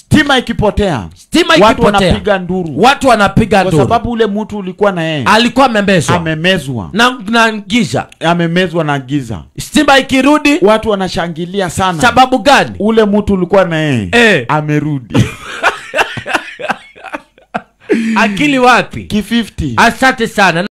Stima ikipotea, stima ikipotea, watu wanapiga nduru, watu wanapiga nduru, kwa sababu ule mtu ulikuwa na yeye alikuwa amemezwa, amemezwa na, na giza, amemezwa na giza. Stima ikirudi, watu wanashangilia sana. Sababu gani? Ule mtu ulikuwa na yeye eh. amerudi akili wapi? ki50 Asante sana.